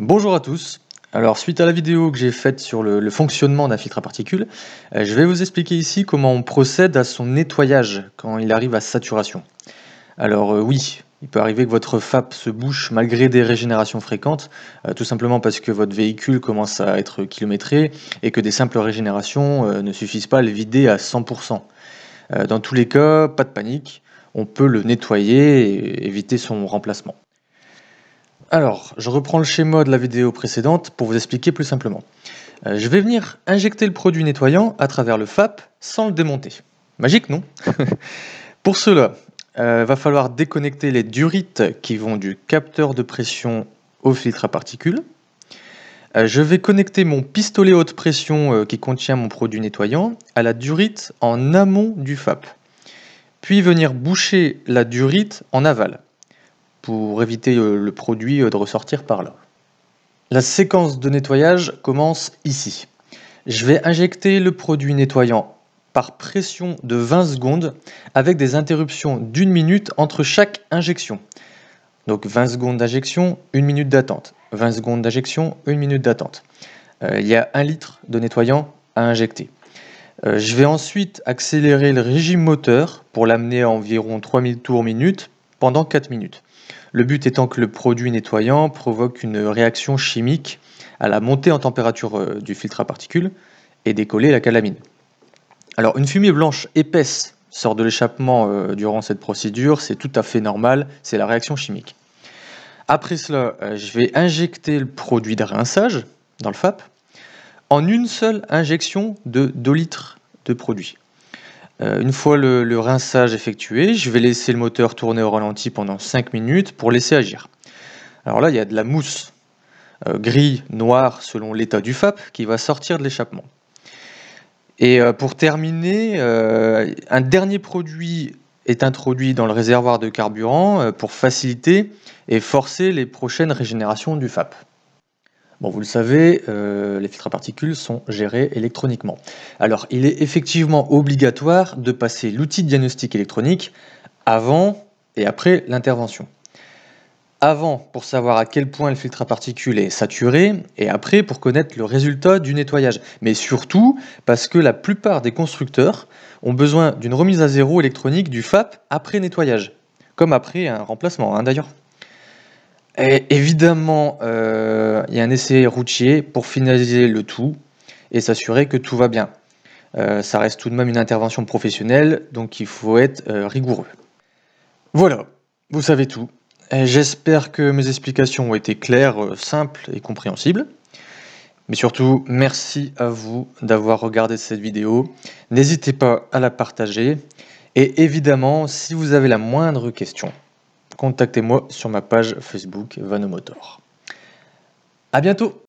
Bonjour à tous. Alors suite à la vidéo que j'ai faite sur le, fonctionnement d'un filtre à particules, euh, je vais vous expliquer ici comment on procède à son nettoyage quand il arrive à saturation. Alors euh, oui, il peut arriver que votre FAP se bouche malgré des régénérations fréquentes, euh, tout simplement parce que votre véhicule commence à être kilométré et que des simples régénérations ne suffisent pas à le vider à 100%. dans tous les cas, pas de panique, on peut le nettoyer et éviter son remplacement. Alors, je reprends le schéma de la vidéo précédente pour vous expliquer plus simplement. Euh, je vais venir injecter le produit nettoyant à travers le FAP sans le démonter. Magique, non Pour cela, il euh, va falloir déconnecter les durites qui vont du capteur de pression au filtre à particules. Euh, je vais connecter mon pistolet haute pression qui contient mon produit nettoyant à la durite en amont du FAP, puis venir boucher la durite en aval pour éviter euh, le produit euh, de ressortir par là. La séquence de nettoyage commence ici. Je vais injecter le produit nettoyant par pression de 20 secondes avec des interruptions d'une minute entre chaque injection. Donc 20 secondes d'injection, une minute d'attente. 20 secondes d'injection, une minute d'attente. Euh, il y a un litre de nettoyant à injecter. je vais ensuite accélérer le régime moteur pour l'amener à environ 3000 tours minute pendant 4 minutes. Le but étant que le produit nettoyant provoque une réaction chimique à la montée en température euh, du filtre à particules et décoller la calamine. Alors une fumée blanche épaisse sort de l'échappement euh, durant cette procédure, c'est tout à fait normal, c'est la réaction chimique. Après cela, euh, je vais injecter le produit de rinçage dans le FAP en une seule injection de 2 litres de produit. Euh, une fois le, rinçage effectué, je vais laisser le moteur tourner au ralenti pendant 5 minutes pour laisser agir. Alors là, il y a de la mousse euh, gris, noir, selon l'état du FAP, qui va sortir de l'échappement. Et euh, pour terminer, un dernier produit est introduit dans le réservoir de carburant pour faciliter et forcer les prochaines régénérations du FAP. Bon, vous le savez, euh, les filtres à particules sont gérés électroniquement. Alors, il est effectivement obligatoire de passer l'outil de diagnostic électronique avant et après l'intervention. Avant, pour savoir à quel point le filtre à particules est saturé, et après, pour connaître le résultat du nettoyage. Mais surtout, parce que la plupart des constructeurs ont besoin d'une remise à zéro électronique du FAP après nettoyage, comme après un remplacement hein, d'ailleurs. Et évidemment, euh, il y a un essai routier pour finaliser le tout et s'assurer que tout va bien. Euh, ça reste tout de même une intervention professionnelle, donc il faut être euh, rigoureux. Voilà, vous savez tout. J'espère que mes explications ont été claires, simples et compréhensibles. Mais surtout, merci à vous d'avoir regardé cette vidéo. N'hésitez pas à la partager. Et évidemment, si vous avez la moindre question, contactez-moi sur ma page Facebook Vanomotor. À bientôt